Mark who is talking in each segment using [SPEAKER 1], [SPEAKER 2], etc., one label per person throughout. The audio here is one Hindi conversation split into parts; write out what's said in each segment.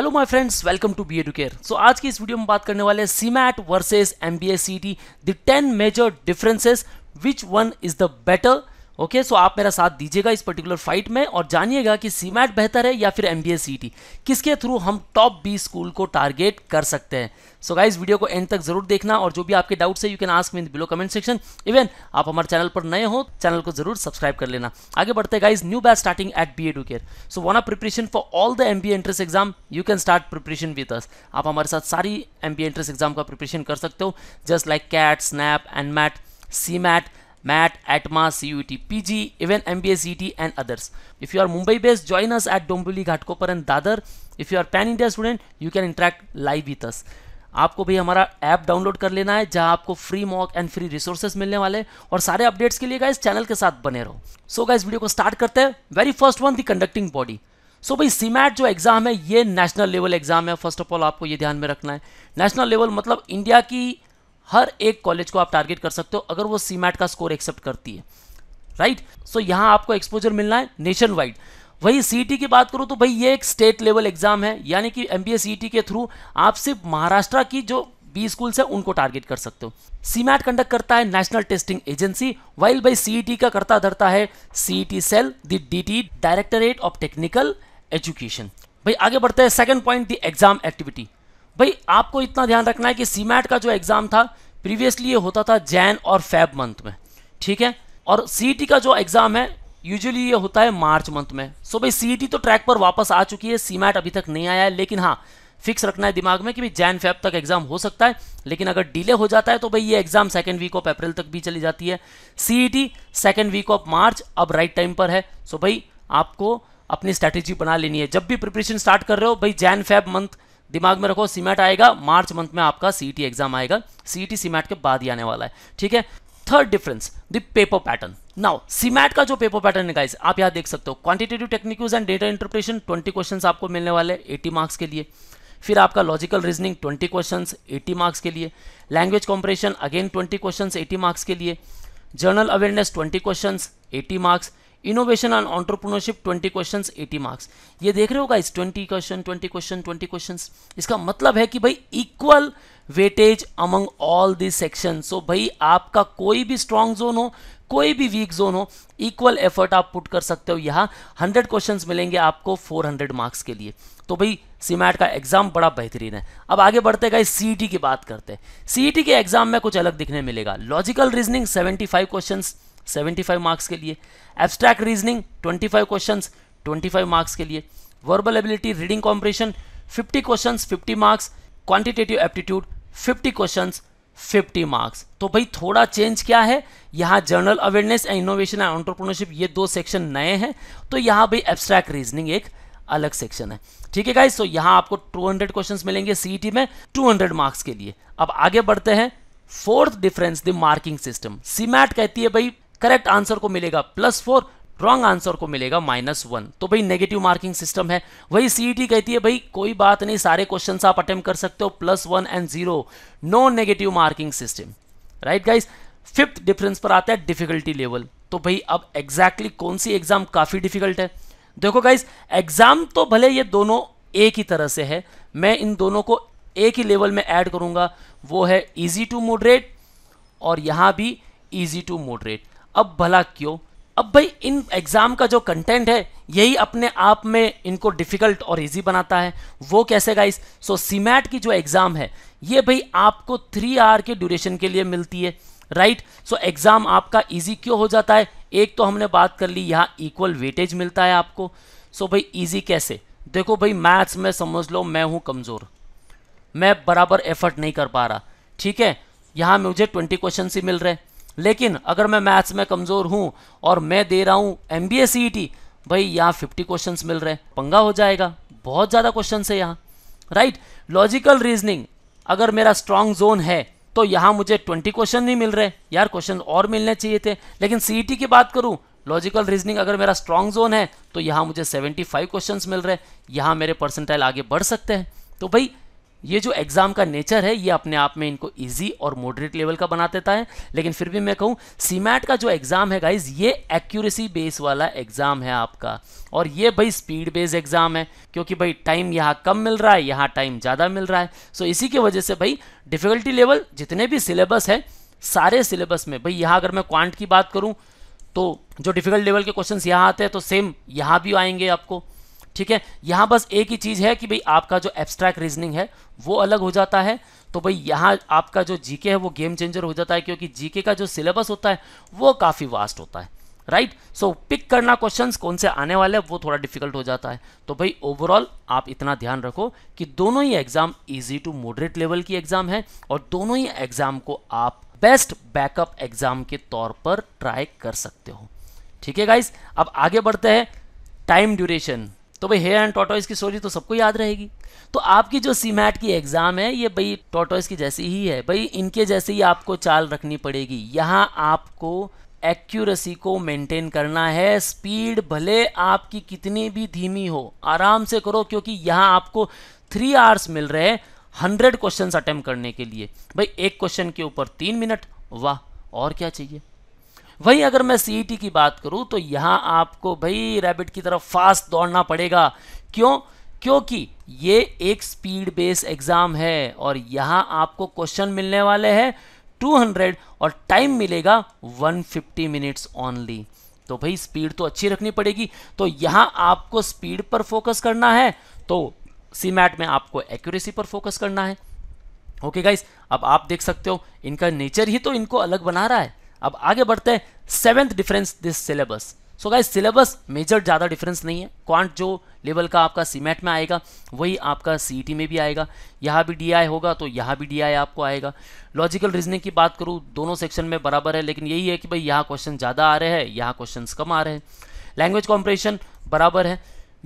[SPEAKER 1] Hello my friends welcome to B Educare so आज की इस वीडियो में बात करने वाले C MAT versus M B S C T the ten major differences which one is the better okay okay, so so आप मेरा साथ दीजिएगा इस पर्टिकुलर फाइट में और जानिएगा कि सीमैट बेहतर है या फिर एम बी e किसके थ्रू हम टॉप बी स्कूल को टारगेट कर सकते हैं सो गाइज वीडियो को एंड तक जरूर देखना और जो भी आपके डाउट्स है you can ask me in below comment section even आप हमारे चैनल पर नए हो चैनल को जरूर सब्सक्राइब कर लेना आगे बढ़ते हैं guys new batch starting at B Educare so one of preparation for all the M B entrance exam you can start preparation with us आप हमारे साथ सारी एम बी एंट्रेंस एग्जाम का प्रिपरेशन कर सकते हो just like CAT SNAP and MAT C MAT MAT, ATMA, CUET, PG, even MBA, CET and others. If you are Mumbai based, join us at Dombivli, Ghatkopar and Dadar. If you are Pan India student, you can interact live with us. आपको भाई हमारा ऐप डाउनलोड कर लेना है जहां आपको free mock and free resources मिलने वाले और सारे अपडेट्स के लिए गाइस चैनल के साथ बने रहो सो गाइस वीडियो को स्टार्ट करते हैं very first one the conducting body so भाई सीमैट जो एग्जाम है ये नेशनल लेवल एग्जाम है फर्स्ट ऑफ ऑल आपको ये ध्यान में रखना है नेशनल लेवल मतलब इंडिया की हर एक कॉलेज को आप टारगेट कर सकते हो अगर वो सी का स्कोर एक्सेप्ट करती है राइट सो so, आपको एक्सपोजर मिलना है नेशन वाइड वही सी e की बात करूं तो भाई ये एक स्टेट लेवल एग्जाम है यानी कि एम बी e के थ्रू आप सिर्फ महाराष्ट्र की जो बी स्कूल्स है उनको टारगेट कर सकते हो सीमैट कंडक्ट करता है National Testing Agency while by CET का करता धरता है CET cell the DT Directorate of Technical Education भाई आगे बढ़ते हैं second point the exam activity भाई आपको इतना ध्यान रखना है कि सीमैट का जो एग्ज़ाम था प्रीवियसली ये होता था जैन और फैब मंथ में ठीक है और सी e का जो एग्ज़ाम है यूजुअली ये होता है मार्च मंथ में सो भाई सी e तो ट्रैक पर वापस आ चुकी है सीमैट अभी तक नहीं आया है लेकिन हाँ फिक्स रखना है दिमाग में कि भाई जैन फैब तक एग्जाम हो सकता है लेकिन अगर डिले हो जाता है तो भाई ये exam second week of April तक भी चली जाती है C second week of March अब राइट टाइम पर है सो भाई आपको अपनी स्ट्रैटेजी बना लेनी है जब भी प्रिपरेशन स्टार्ट कर रहे हो भाई जैन फैब मंथ दिमाग में रखो सीमेट आएगा मार्च मंथ में आपका सीईटी एग्जाम e आएगा सीईटी सीमेट e के बाद ही आने वाला है ठीक है third difference the paper pattern now CMAT का जो पेपर पैटर्न है गाइस आप यहां देख सकते हो quantitative technique and data interpretation twenty question आपको मिलने वाले एटी मार्क्स के लिए फिर आपका लॉजिकल रीजनिंग 20 क्वेश्चन 80 मार्क्स के लिए language comprehension again 20 question 80 marks के लिए general awareness 20 question 80 marks innovation and entrepreneurship 20 questions 80 marks ये देख रहे होगा इस 20 क्वेश्चन 20 क्वेश्चन 20 क्वेश्चंस इसका मतलब है कि भाई equal weightage among all the section so भाई आपका कोई भी स्ट्रांग जोन हो कोई भी वीक जोन हो इक्वल एफर्ट आप पुट कर सकते हो यहाँ हंड्रेड क्वेश्चन मिलेंगे आपको हंड्रेड मार्क्स के लिए तो भाई सीमैट का एग्जाम बड़ा बेहतरीन है अब आगे बढ़ते गए सीईटी e की बात करते हैं सीईटी e के एग्जाम में कुछ अलग दिखने मिलेगा logical reasoning five question 75 marks के लिए एब्स्ट्रैक्ट रीजनिंग 25 क्वेश्चंस 25 मार्क्स के लिए verbal ability reading comprehension 50 questions 50 marks quantitative aptitude 50 questions 50 marks तो भाई थोड़ा चेंज क्या है यहाँ general awareness and innovation and entrepreneurship ये दो सेक्शन नए हैं तो यहाँ भाई एब्स्ट्रैक्ट रीजनिंग एक अलग सेक्शन है ठीक है गाइस तो यहाँ आपको 200 क्वेश्चंस मिलेंगे सीईटी e में 200 मार्क्स के लिए अब आगे बढ़ते हैं fourth difference the marking system CMAT कहती है भाई करेक्ट आंसर को मिलेगा प्लस फोर रॉन्ग आंसर को मिलेगा माइनस वन तो भाई नेगेटिव मार्किंग सिस्टम है वही सीईटी e कहती है भाई कोई बात नहीं सारे क्वेश्चन आप अटेम्प कर सकते हो plus one and zero no negative marking system right guys fifth difference पर आता है डिफिकल्टी लेवल तो भाई अब एग्जैक्टली exactly कौन सी एग्जाम काफ़ी डिफिकल्ट है देखो गाइज एग्जाम तो भले ये दोनों एक ही तरह से है मैं इन दोनों को एक ही लेवल में ऐड करूंगा वो है इजी टू मोडरेट और यहां भी इजी टू मोडरेट अब भला क्यों अब भाई इन एग्ज़ाम का जो कंटेंट है यही अपने आप में इनको डिफ़िकल्ट और इजी बनाता है वो कैसे गाइस सो सीमैट की जो एग्ज़ाम है ये भाई आपको थ्री आर के ड्यूरेशन के लिए मिलती है राइट सो एग्ज़ाम आपका इजी क्यों हो जाता है एक तो हमने बात कर ली यहाँ इक्वल वेटेज मिलता है आपको सो so, भाई ईजी कैसे देखो भाई मैथ्स में समझ लो मैं हूँ कमज़ोर मैं बराबर एफर्ट नहीं कर पा रहा ठीक है यहाँ मुझे ट्वेंटी क्वेश्चन ही मिल रहे हैं लेकिन अगर मैं मैथ्स में कमज़ोर हूँ और मैं दे रहा हूँ एम बी भाई यहाँ फिफ्टी क्वेश्चन मिल रहे हैं पंगा हो जाएगा बहुत ज़्यादा क्वेश्चन है यहाँ राइट लॉजिकल रीजनिंग अगर मेरा स्ट्रांग जोन है तो यहाँ मुझे ट्वेंटी क्वेश्चन नहीं मिल रहे यार क्वेश्चन और मिलने चाहिए थे लेकिन सीई e की बात करूँ लॉजिकल रीजनिंग अगर मेरा स्ट्रांग जोन है तो यहाँ मुझे 75 क्वेश्चंस मिल रहे यहां यहाँ मेरे परसेंटाइल आगे बढ़ सकते हैं तो भाई ये जो एग्ज़ाम का नेचर है ये अपने आप में इनको इजी और मॉडरेट लेवल का बना देता है लेकिन फिर भी मैं कहूँ सीमैट का जो एग्ज़ाम है गाइज ये एक्यूरेसी बेस वाला एग्ज़ाम है आपका और ये भाई स्पीड बेस एग्ज़ाम है क्योंकि भाई टाइम यहाँ कम मिल रहा है यहाँ टाइम ज़्यादा मिल रहा है सो इसी की वजह से भाई डिफ़िकल्टी लेवल जितने भी सिलेबस है सारे सिलेबस में भाई यहाँ अगर मैं क्वांट की बात करूँ तो जो डिफ़िकल्ट लेवल के क्वेश्चन यहाँ आते हैं तो सेम यहाँ भी आएंगे आपको ठीक है यहां बस एक ही चीज़ है कि भाई आपका जो एब्स्ट्रैक्ट रीजनिंग है वो अलग हो जाता है तो भाई यहां आपका जो जीके है वो गेम चेंजर हो जाता है क्योंकि जीके का जो सिलेबस होता है वो काफ़ी वास्ट होता है राइट सो पिक करना क्वेश्चंस कौन से आने वाले हैं वो थोड़ा डिफिकल्ट हो जाता है तो भाई ओवरऑल आप इतना ध्यान रखो कि दोनों ही exam easy to moderate level की एग्जाम है और दोनों ही एग्जाम को आप बेस्ट बैकअप एग्जाम के तौर पर ट्राई कर सकते हो ठीक है गाइज अब आगे बढ़ते हैं टाइम ड्यूरेशन तो भाई हेयर एंड टोटोइस की स्टोरी तो सबको याद रहेगी तो आपकी जो सी की एग्ज़ाम है ये भाई टोटोइस की जैसी ही है भाई इनके जैसे ही आपको चाल रखनी पड़ेगी यहाँ आपको एक्यूरेसी को मेंटेन करना है स्पीड भले आपकी कितनी भी धीमी हो आराम से करो क्योंकि यहाँ आपको थ्री आवर्स मिल रहे हैं हंड्रेड क्वेश्चन अटैम्प्ट करने के लिए भाई एक क्वेश्चन के ऊपर तीन मिनट वाह और क्या चाहिए वहीं अगर मैं सी e की बात करूँ तो यहाँ आपको भाई रैबिट की तरफ फास्ट दौड़ना पड़ेगा क्यों क्योंकि ये एक स्पीड बेस एग्ज़ाम है और यहाँ आपको क्वेश्चन मिलने वाले हैं 200 और टाइम मिलेगा 150 मिनट्स ओनली तो भाई स्पीड तो अच्छी रखनी पड़ेगी तो यहाँ आपको स्पीड पर फोकस करना है तो सीमैट में आपको एक्यूरेसी पर फोकस करना है ओके okay गाइस अब आप देख सकते हो इनका नेचर ही तो इनको अलग बना रहा है अब आगे बढ़ते हैं seventh difference this syllabus so guys syllabus major ज़्यादा डिफरेंस नहीं है क्वांट जो लेवल का आपका सीमेट में आएगा वही आपका सीईटी e में भी आएगा यहाँ भी डी होगा तो यहाँ भी डी आपको आएगा लॉजिकल रीजनिंग की बात करूँ दोनों सेक्शन में बराबर है लेकिन यही है कि भाई यहाँ क्वेश्चन ज़्यादा आ रहे हैं यहाँ क्वेश्चन कम आ रहे हैं लैंग्वेज कॉम्प्रेशन बराबर है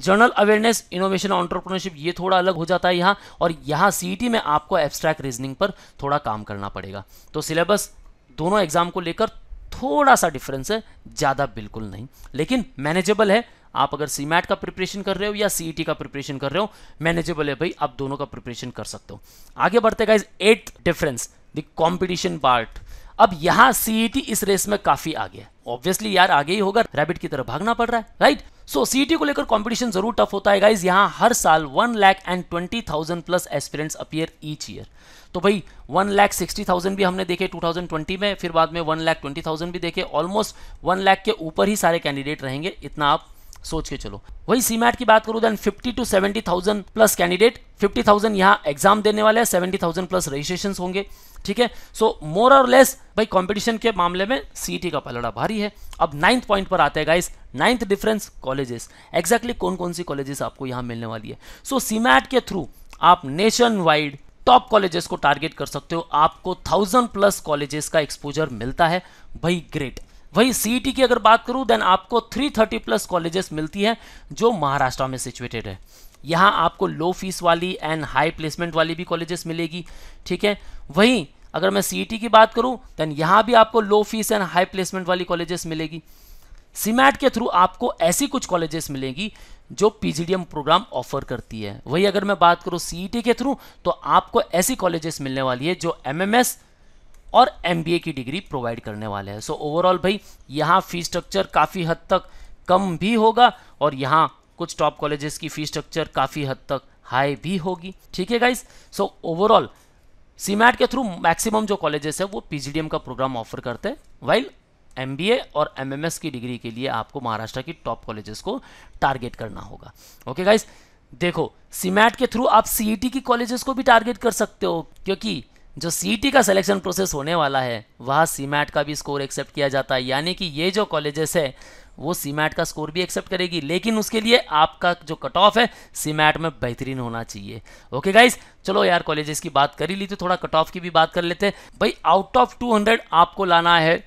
[SPEAKER 1] जर्नल अवेयरनेस इनोवेशन ऑन्टरप्रोनरशिप ये थोड़ा अलग हो जाता है यहाँ और यहाँ सीईटी e में आपको एब्स्ट्रैक्ट रीजनिंग पर थोड़ा काम करना पड़ेगा तो सिलेबस दोनों एग्जाम को लेकर थोड़ा सा डिफरेंस है ज़्यादा बिल्कुल नहीं लेकिन मैनेजेबल है आप अगर सी का प्रिपरेशन कर रहे हो या सी e का प्रिपरेशन कर रहे हो मैनेजेबल है भाई आप दोनों का प्रिपरेशन कर सकते हो आगे बढ़ते guys eight difference the competition part अब यहां सीईटी e इस रेस में काफी आगे है ऑब्वियसली यार आगे ही होगा रैबिट की तरफ भागना पड़ रहा है राइट सो सी को लेकर कॉम्पिटिशन जरूर टफ होता है गाइज यहाँ हर साल one lakh and twenty thousand plus aspirants appear each year तो भाई वन लैख सिक्सटी थाउजेंड भी हमने देखे टू थाउजेंड ट्वेंटी में फिर बाद में वन लैख ट्वेंटी थाउजेंड भी देखे ऑलमोस्ट वन लैख के ऊपर ही सारे कैंडिडेट रहेंगे इतना आप सोच के चलो वही सीमैट की बात करूं then 50 to 70,000 plus candidate 50,000 thousand यहाँ एग्जाम देने वाले हैं 70,000 प्लस रजिस्ट्रेशन होंगे ठीक है सो मोर और लेस भाई कंपटीशन के मामले में सीईटी e का पलड़ा भारी है अब नाइन्थ पॉइंट पर आते हैं guys ninth difference colleges exactly कौन कौन सी कॉलेजेस आपको यहाँ मिलने वाली है सो so, सीमैट के थ्रू आप नेशन वाइड टॉप कॉलेजेस को टारगेट कर सकते हो आपको थाउजेंड प्लस कॉलेजेस का एक्सपोजर मिलता है भाई ग्रेट वही सीईटी e की अगर बात करूं देन आपको 330 प्लस कॉलेजेस मिलती है जो महाराष्ट्र में सिचुएटेड है यहां आपको लो फीस वाली एंड हाई प्लेसमेंट वाली भी कॉलेजेस मिलेगी ठीक है वहीं अगर मैं सी e की बात करूं देन यहां भी आपको low fees and high placement वाली कॉलेजेस मिलेगी सीमैट के थ्रू आपको ऐसी कुछ कॉलेजेस मिलेंगी जो पीजीडीएम प्रोग्राम ऑफर करती है वही अगर मैं बात करूँ सीईटी e के थ्रू तो आपको ऐसी कॉलेजेस मिलने वाली है जो एमएमएस और एम की डिग्री प्रोवाइड करने वाले हैं सो ओवरऑल भाई यहाँ फ़ी स्ट्रक्चर काफ़ी हद तक कम भी होगा और यहाँ कुछ टॉप कॉलेजेस की फ़ी स्ट्रक्चर काफ़ी हद तक हाई भी होगी ठीक है गाइज सो ओवरऑल सीमैट के थ्रू मैक्सिमम जो कॉलेजेस है वो पीजीडीएम का प्रोग्राम ऑफर करते हैं वाइल एम और एम की डिग्री के लिए आपको महाराष्ट्र की टॉप कॉलेजेस को टारगेट करना होगा ओके गाइज देखो सीमैट के थ्रू आप सीई e की कॉलेजेस को भी टारगेट कर सकते हो क्योंकि जो सी का सिलेक्शन प्रोसेस होने वाला है वह सी का भी स्कोर एक्सेप्ट किया जाता है यानी कि ये जो कॉलेजेस है वो सी का स्कोर भी एक्सेप्ट करेगी लेकिन उसके लिए आपका जो कट ऑफ है सी में बेहतरीन होना चाहिए ओके गाइज चलो यार कॉलेजेस की बात कर ही ली तो थोड़ा कट ऑफ की भी बात कर लेते हैं भाई आउट ऑफ 200 आपको लाना है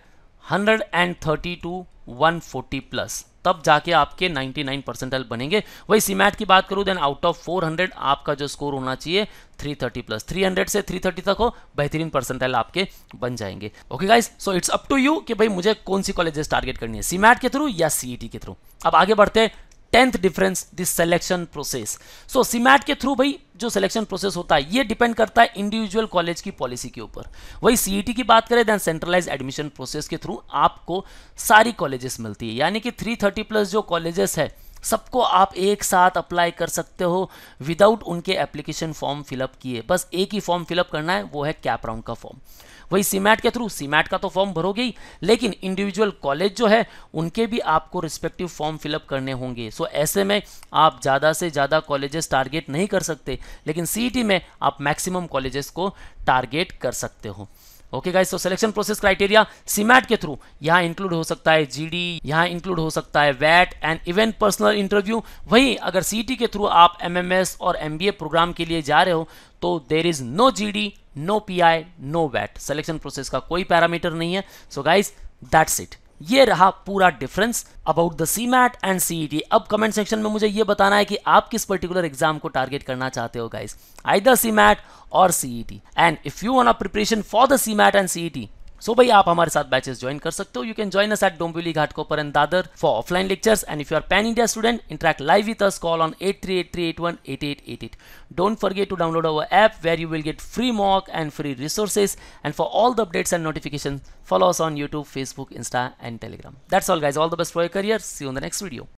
[SPEAKER 1] 132 टू 140 प्लस तब जाके आपके 99 परसेंटाइल बनेंगे वही सीमैट की बात करूं देन आउट ऑफ 400 आपका जो स्कोर होना चाहिए 330 प्लस 300 से 330 तक हो बेहतरीन परसेंटाइल आपके बन जाएंगे okay guys so it's up to you कि भाई मुझे कौन सी कॉलेजेस टारगेट करनी है सीमैट के थ्रू या सीईटी e के थ्रू अब आगे बढ़ते हैं tenth difference this selection process so CMAT के थ्रू भाई जो सिलेक्शन प्रोसेस होता है ये डिपेंड करता है इंडिविजुअल कॉलेज की पॉलिसी के ऊपर वही सीईटी e की बात करें देन सेंट्रलाइज एडमिशन प्रोसेस के थ्रू आपको सारी कॉलेजेस मिलती है यानी कि 330 प्लस जो कॉलेजेस है सबको आप एक साथ अप्लाई कर सकते हो विदाउट उनके एप्लीकेशन फॉर्म फिलअप किए बस एक ही फॉर्म फिलअप करना है वो है कैप राउंड का फॉर्म वही सीमैट के थ्रू सीमैट का तो फॉर्म भरोगे ही लेकिन इंडिविजुअल कॉलेज जो है उनके भी आपको रिस्पेक्टिव फॉर्म फिलअप करने होंगे सो ऐसे में आप ज़्यादा से ज़्यादा कॉलेजेस टारगेट नहीं कर सकते लेकिन सी e में आप मैक्सिमम कॉलेजेस को टारगेट कर सकते हो ओके गाइस तो सिलेक्शन प्रोसेस क्राइटेरिया सीमैट के थ्रू यहाँ इंक्लूड हो सकता है जीडी यहाँ इंक्लूड हो सकता है वैट एंड इवन पर्सनल इंटरव्यू वहीं अगर सीटी e के थ्रू आप एमएमएस और एमबीए प्रोग्राम के लिए जा रहे हो तो there is no GD no P I no वैट सिलेक्शन प्रोसेस का कोई पैरामीटर नहीं है सो गाइज दैट्स इट ये रहा पूरा difference about the CMAT and CET अब कमेंट सेक्शन में मुझे ये बताना है कि आप किस पर्टिकुलर एग्जाम को टारगेट करना चाहते हो गाइज द सी मैट और CET and if you want a preparation for the CMAT and CET so so भाई आप हमारे साथ बैचेस ज्वाइन कर सकते हो you can join us at Dombivli Ghatkopar Dadar for offline lectures and if you are pan India student interact live with us call on eight three eight three eight one eight eight eight eight don't forget to download our app where you will get free mock and free resources and for all the updates and notification follow us on YouTube Facebook Insta and Telegram that's all guys all the best for your career see on the next video